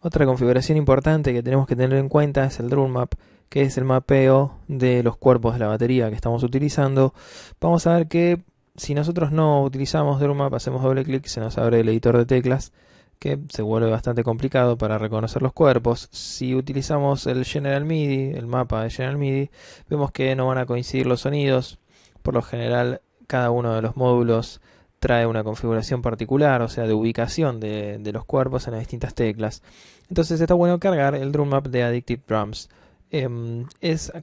Otra configuración importante que tenemos que tener en cuenta es el drum map, que es el mapeo de los cuerpos de la batería que estamos utilizando. Vamos a ver que si nosotros no utilizamos drum map, hacemos doble clic, se nos abre el editor de teclas, que se vuelve bastante complicado para reconocer los cuerpos. Si utilizamos el General MIDI, el mapa de General MIDI, vemos que no van a coincidir los sonidos. Por lo general, cada uno de los módulos trae una configuración particular, o sea, de ubicación de, los cuerpos en las distintas teclas. Entonces está bueno cargar el drum map de Addictive Drums. Em,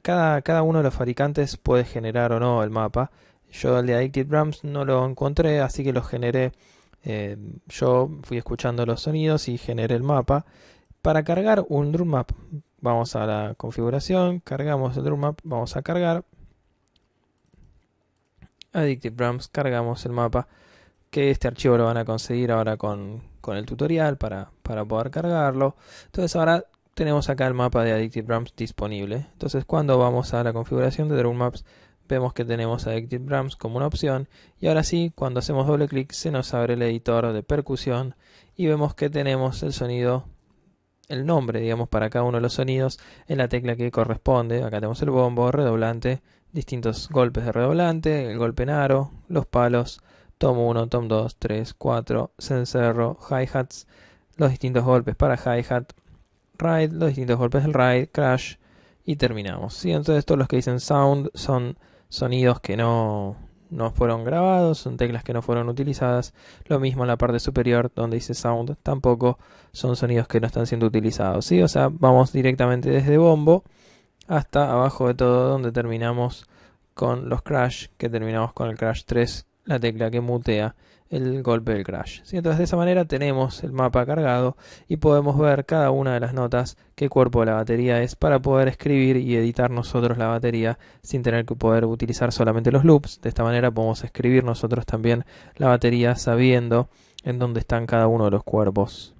cada, cada uno de los fabricantes puede generar o no el mapa. Yo el de Addictive Drums no lo encontré, así que lo generé. Em, yo fui escuchando los sonidos y generé el mapa. Para cargar un drum map, vamos a la configuración, cargamos el drum map, vamos a cargar, Addictive rams cargamos el mapa, que este archivo lo van a conseguir ahora con, el tutorial para, para poder cargarlo. Entonces ahora tenemos acá el mapa de Addictive rams disponible. Entonces cuando vamos a la configuración de Drum Maps, vemos que tenemos Addictive rams como una opción y ahora sí, cuando hacemos doble clic se nos abre el editor de percusión y vemos que tenemos el sonido el nombre, digamos, para cada uno de los sonidos en la tecla que corresponde. Acá tenemos el bombo, redoblante, distintos golpes de redoblante, el golpe en aro, los palos, tom 1, tom 2, 3, 4, cencerro, hi-hats, los distintos golpes para hi-hat, ride, los distintos golpes del ride, crash y terminamos. ¿sí? Entonces todos los que dicen sound son sonidos que no no fueron grabados, son teclas que no fueron utilizadas. Lo mismo en la parte superior donde dice sound, tampoco son sonidos que no están siendo utilizados. ¿sí? O sea, vamos directamente desde bombo hasta abajo de todo donde terminamos con los crash, que terminamos con el crash 3 la tecla que mutea el golpe del crash. Entonces de esa manera tenemos el mapa cargado y podemos ver cada una de las notas qué cuerpo la batería es para poder escribir y editar nosotros la batería sin tener que poder utilizar solamente los loops. De esta manera podemos escribir nosotros también la batería sabiendo en dónde están cada uno de los cuerpos.